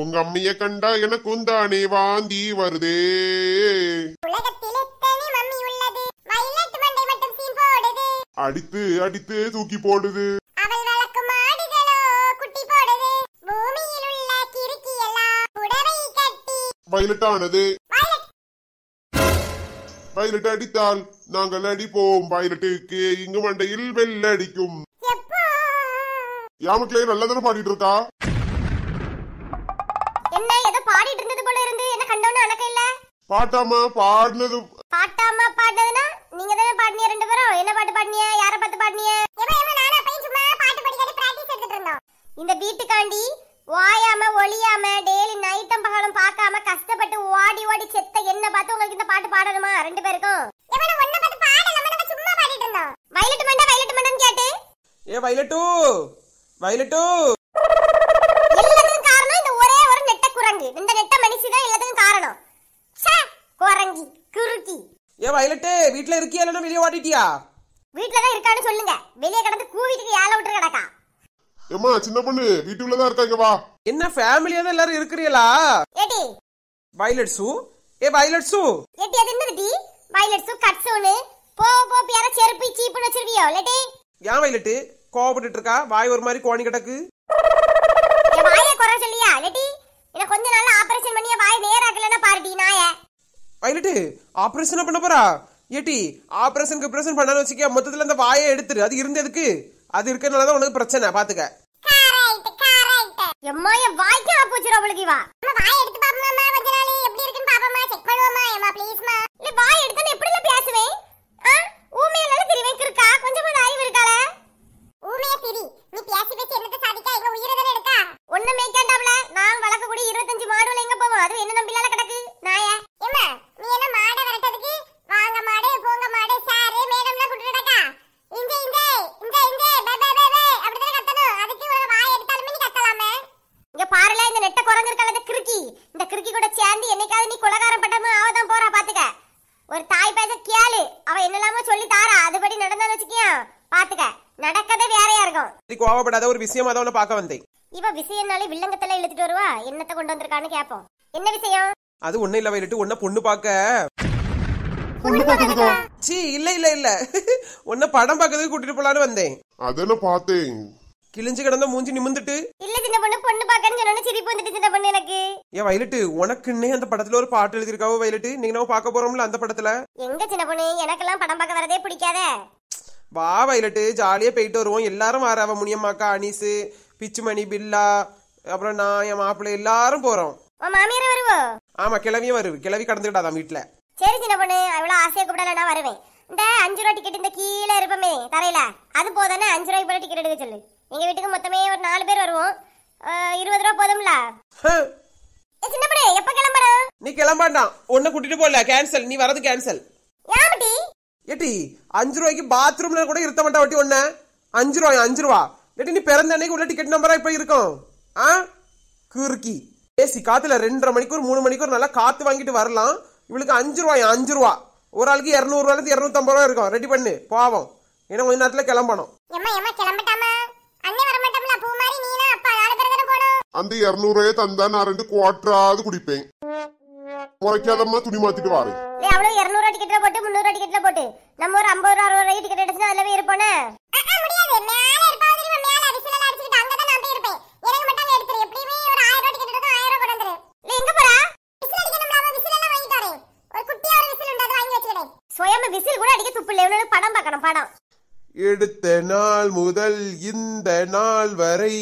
உங்க அம்மிய கண்டா எனக்கும் தானே வாந்தி வருதே அடித்து அடித்து தூக்கி போடுது பைலட்டானது பைலட் அடித்தால் நாங்கள் அடிப்போம் பைலட்டுக்கு இங்கு மண்டையில் வெள்ளடிக்கும் யாமக்கிளே நல்லா தானே பாடிட்டு இருக்கா பாட்டாமா பாடுனது பாட்டாமா பாடினதுனா நீங்க தான பாடினீங்க ரெண்டு பேரும் என்ன பாட்டு பாடினீங்க யார எடுத்துட்டு இருந்தோம் இந்த வீட்டுக்காண்டி வாயாம ஒளியாம டெய்லி நைட்டும் பகலும் பார்க்காம கஷ்டப்பட்டு ஓடி ஓடி செத்த என்ன பார்த்து உங்களுக்கு இந்த பாட்டு பாடணுமா ரெண்டு பேருக்கும் வயலட்டு மண்டா வயலட்டு மண்டம் கேட்டு ஏ வயலட்டு வயலட்டு குத்தி ஏ வயலட்டு வீட்ல இருக்கியா இல்ல வெளிய ஓடிட்டியா வீட்ல தான் இருக்கான்னு சொல்லுங்க வெளிய கடந்து கூவிட்டு ஏல விட்டு கிடக்கா ஏமா சின்ன பொண்ணு வீட்டுக்குள்ள தான் இருக்காங்க வா என்ன ஃபேமிலியா தான் எல்லாரும் இருக்கறீங்களா ஏடி வயலட் சூ ஏ வயலட் சூ ஏடி அது என்னது வயலட் சூ கட் சூனு போ போ பேர செருப்பு சீப்புன்னு வச்சிருவியோ லேடி ஏன் வயலட்டு கோவப்பட்டுட்டு இருக்கா வாய் ஒரு மாதிரி கோணி கிடக்கு வாயே குறை சொல்லியா லேடி என்ன கொஞ்ச நாள்ல ஆபரேஷன் பண்ணியே வாய் நேராக்கலன்னா பாருடி நாயே பைலட்டு ஆப்ரேஷனா பண்ண போறா ஏட்டி ஆப்ரேஷன் கிப்ரேஷன் பண்ணாலும் வச்சுக்க மொத்தத்துல அந்த வாயை எடுத்துரு அது இருந்ததுக்கு அது இருக்கிறதுனாலதான் உனக்கு பிரச்சனை பாத்துக்க எம்மா என் வாய்க்கு போச்சு அவளுக்கு வா நம்ம வாய் எடுத்து பாப்போமா கொஞ்ச நாள் எப்படி இருக்குன்னு பாப்போமா செக் பண்ணுவோமா எம்மா ப்ளீஸ்மா இல்ல வாய் எடுத்து எப்படி பேசுவேன் அங்க அந்த கிறுக்கி இந்த கிறுக்கி கூட சேர்ந்து என்னைக்காவது நீ குலகாரம் பட்டமா ஆவதான் போறா பாத்துக்க ஒரு தாய் பேச கேளு அவ என்னெல்லாமோ சொல்லி தாரா அதுபடி நடந்தா வச்சுக்கியா பாத்துக்க நடக்கதே வேறையா இருக்கும் இது கோவப்படாத ஒரு விஷயம் தான் உன்னை பார்க்க வந்தேன் இவ விஷயம்னாலே வில்லங்கத்துல இழுத்துட்டு வருவா என்னத்த கொண்டு வந்திருக்கான்னு கேப்போம் என்ன விஷயம் அது ஒண்ணு இல்ல வயிட்டு ஒன்ன பொண்ணு பாக்க சி இல்ல இல்ல இல்ல உன்ன படம் பார்க்கறதுக்கு கூட்டிட்டு போலான்னு வந்தேன் அதெல்லாம் பார்த்தேன் கிழிஞ்சு கிடந்த மூஞ்சி நிமிந்துட்டு இல்ல சின்ன பொண்ணு பொண்ணு பாக்கன்னு சொன்னா சிரிப்பு வந்துட்டு சின்ன பொண்ணு எனக்கு ஏன் வயலட்டு உனக்குன்னே அந்த படத்துல ஒரு பாட்டு எழுதிருக்காவோ வயலட்டு நீங்க நம்ம பார்க்க போறோம்ல அந்த படத்துல எங்க சின்ன பொண்ணு எனக்கெல்லாம் படம் பார்க்க வரதே பிடிக்காத வா வயலட்டு ஜாலியா போயிட்டு வருவோம் எல்லாரும் வராவ முனியம்மாக்கா அனீஸு பிச்சுமணி பில்லா அப்புறம் நான் என் மாப்பிள்ளை எல்லாரும் போறோம் உன் வருவோ ஆமா கிளவியும் வருவு கிளவி கடந்துட்டாதான் வீட்டுல சரி சின்ன பொண்ணு அவ்வளவு ஆசையா கூப்பிடல நான் வருவேன் இந்த அஞ்சு ரூபா டிக்கெட் இந்த கீழே இருப்பமே தரையில அது போதானே அஞ்சு ரூபாய்க்கு போல டிக்கெட் எடுக்க சொல்லு எங்க வீட்டுக்கு மொத்தமே ஒரு நாலு பேர் வருவோம் இருபது ரூபா போதும்ல சின்னப்படே எப்ப கிளம்புற நீ கிளம்பாண்டாம் ஒன்னு கூட்டிட்டு போல கேன்சல் நீ வரது கேன்சல் ஏட்டி அஞ்சு ரூபாய்க்கு பாத்ரூம்ல கூட இருத்த மாட்டா வட்டி ஒண்ணு அஞ்சு ரூபாய் அஞ்சு ரூபா இல்லாட்டி நீ பிறந்த அன்னைக்கு உள்ள டிக்கெட் நம்பரா இப்ப இருக்கும் ஆ குறுக்கி ஏசி காத்துல ரெண்டரை மணிக்கூர் மூணு மணிக்கூர் நல்லா காத்து வாங்கிட்டு வரலாம் இவளுக்கு அஞ்சு ரூபாய் அஞ்சு ரூபா ஒரு ஆளுக்கு இரநூறுவாலேருந்து இரநூத்தம்பது ரூபா இருக்கும் ரெடி பண்ணு பாவம் ஏன்னா கொஞ்ச நேரத்தில் கிளம்பணும் அண்ணே வர மாட்டோம்ல பூ மாதிரி நீனா அப்பா நாலு பேர் தான போணும் அந்த இருநூறுவே தந்தா நான் ரெண்டு குவாட்டராவது குடிப்பேன் முறைக்காதம்மா துணி மாத்திட்டு வாரேன் டேய் போட்டு 300 எடுத்த நாள் முதல் இந்த நாள் வரை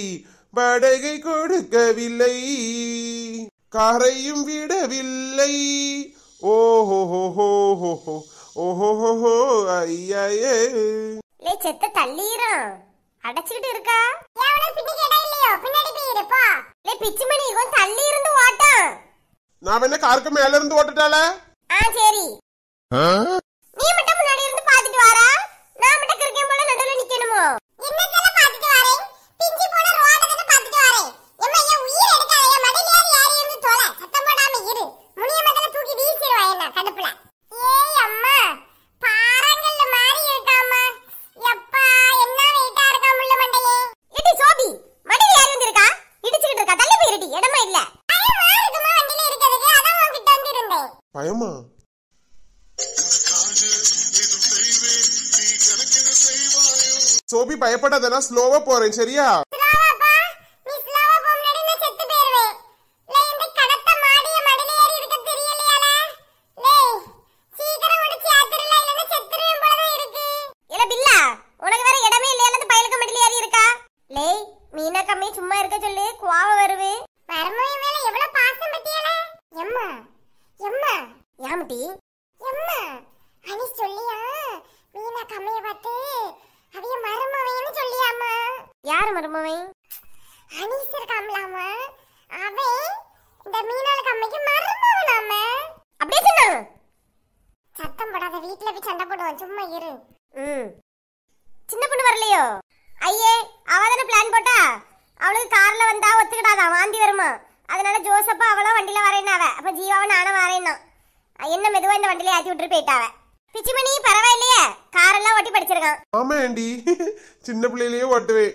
படகை கொடுக்கவில்லை கரையும் விடவில்லை ஓஹோஹோ பயமா சோபி பயப்படாதனா ஸ்லோவா போறேன் சரியா யாரு மருமவை அனீஸ் இருக்காமலாமா அவன் இந்த மீனால கம்மிக்கு மருமவனாம அப்படியே சொல்லு சத்தம் போடாத வீட்ல போய் சண்டை போடுவோம் சும்மா இரு ம் சின்ன பொண்ணு வரலையோ ஐயே அவ தானே பிளான் போட்டா அவளுக்கு கார்ல வந்தா ஒத்துக்கிடாதான் வாந்தி வருமா அதனால ஜோசப்பா அவளோ வண்டியில வரேன்னாவ அப்ப ஜீவாவை நானும் வரேன்னா என்ன மெதுவா இந்த வண்டியில ஏத்தி விட்டு போயிட்டாவ பிச்சுமணி பரவாயில்லையே காரெல்லாம் ஓட்டி படிச்சிருக்கான் ஆமா ஆண்டி சின்ன பிள்ளையிலயே ஓட்டுவேன்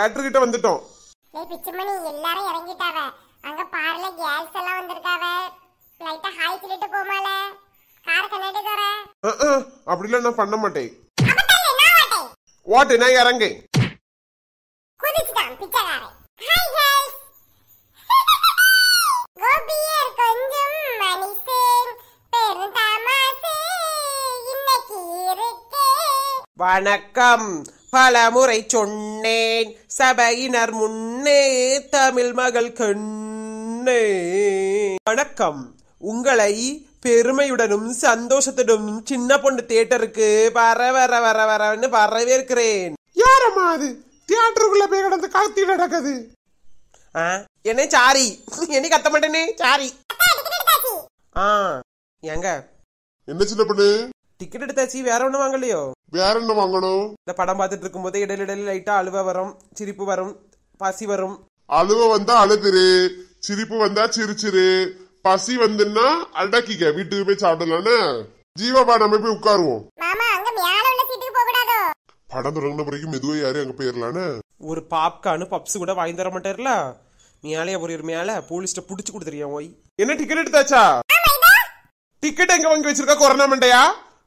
தியேட்டர் கிட்ட வந்துட்டோம் டேய் பிச்சமணி எல்லாரும் இறங்கிட்டாவ அங்க பார்ல கேர்ள்ஸ் எல்லாம் வந்திருக்காவ லைட்டா ஹாய் சொல்லிட்டு போமால கார் கண்ணாடி தர அப்படி இல்ல நான் பண்ண மாட்டேன் ஓட்டு நான் இறங்கு குதிச்சுட்டான் பிச்சைக்காரன் ஹாய் ஹாய் கோபியர் கொஞ்சம் வணக்கம் பலமுறை சொன்னேன் சபையினர் முன்னே தமிழ் மகள் கண்ணே வணக்கம் உங்களை பெருமையுடனும் சந்தோஷத்துடனும் சின்ன பொண்ணு தியேட்டருக்கு வர வர வர வரன்னு வரவேற்கிறேன் யாரம்மா அது தியேட்டருக்குள்ள போய் கடந்து காத்தி நடக்குது என்ன சாரி என்ன கத்த மாட்டேனே சாரி ஆ எங்க என்ன சின்ன பொண்ணு டிக்கெட் எடுத்தாச்சு வேற ஒன்றும் வாங்கலையோ வேற என்ன வாங்கணும் இந்த படம் பார்த்துட்டு போதே இடையில இடையில லைட்டா அழுவ வரும் சிரிப்பு வரும் பசி வரும் அழுவ வந்தா அழுதுரு சிரிப்பு வந்தா சிரிச்சிரு பசி வந்துன்னா அடக்கிக்க வீட்டுக்கு போய் சாப்பிடலானே ஜீவாபா நம்ம போய் உட்காருவோம் படம் தொடங்கின வரைக்கும் மெதுவா யாரும் அங்க போயிடலானே ஒரு பாப்கார்னு பப்ஸ் கூட வாங்கி தர மாட்டேர்ல மேலே ஒரு மேல போலீஸ்ட புடிச்சு கொடுத்துறியா ஓய் என்ன டிக்கெட் எடுத்தாச்சா டிக்கெட் எங்க வாங்கி வச்சிருக்கா கொரோனா மண்டையா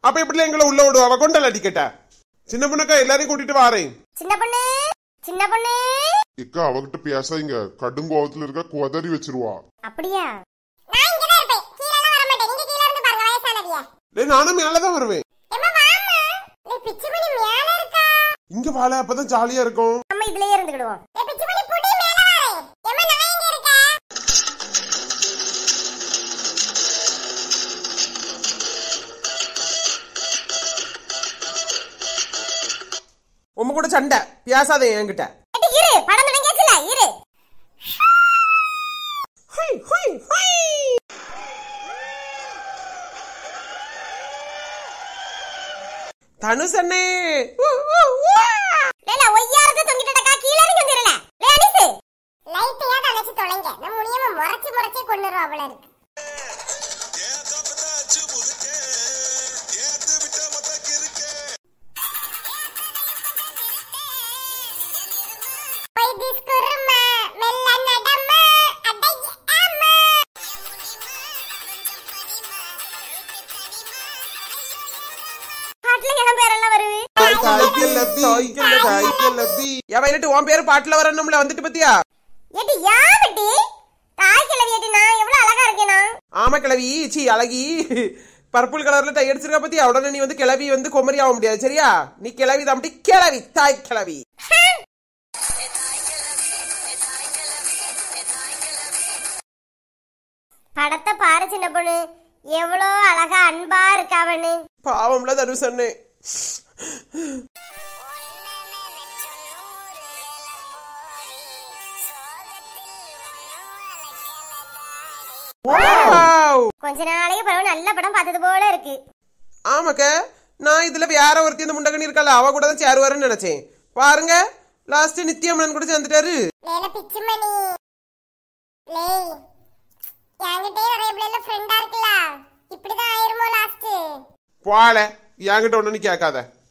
அப்ப எப்படி எங்களை உள்ள விடுவாங்க கொண்டல டிக்கெட்டா சின்ன பொண்ணுக்கா எல்லாரையும் கூட்டிட்டு வாரேன் சின்ன பொண்ணு சின்ன பொண்ணு இக்கா அவகிட்ட இங்க கடும் கோவத்துல இருக்க குதறி வச்சிருவா அப்படியா நானும் மேலதான் வருவேன் இங்க வாழ அப்பதான் ஜாலியா இருக்கும் நம்ம இதுலயே இருந்துக்கிடுவோம் உங்க கூட சண்டை பேசாத என்கிட்ட இரு படம் கேட்கல இரு ஹாய் ஹாய் ஹாய் தனுஷ் அண்ணே லேலா ஒய்யாரத தொங்கிட்டடக்கா கீழ இறங்கி வந்துறல லேலிஸ் லைட் ஏன் அணைச்சு தொலைங்க நான் முடியாம முறைச்சு முறைச்சு கொன்னுறோம் உன் பேரு பாட்டுல வரணும்ல வந்துட்டு பத்தியா ஏடி யாவட்டி அழகா இருக்கேனா ஆமா கலர்ல டை அடிச்சிருக்க உடனே நீ வந்து கிளவி வந்து குமரி ஆக முடியாது சரியா நீ கிளவி தான் கிளவி தாய் கிளவி படத்தை பாரு சின்ன பொண்ணு அழகா அன்பா இருக்காவனு பாவம்ல தனுஷ் கொஞ்ச நாளைக்கு பரவாயில்ல நல்ல படம் பார்த்தது போல இருக்கு ஆமாக்க நான் இதுல வேற ஒருத்தி இந்த முண்டகணி இருக்கல அவ கூட தான் சேருவாருன்னு நினைச்சேன் பாருங்க லாஸ்ட் நித்யமனன் கூட சேர்ந்துட்டாரு லேல பிச்சுமணி லே யாங்கிட்டே நிறைய பிள்ளைல ஃப்ரெண்டா இருக்கல இப்படிதான் ஆயிருமோ லாஸ்ட் போல என்கிட்ட ஒண்ணு கேட்காத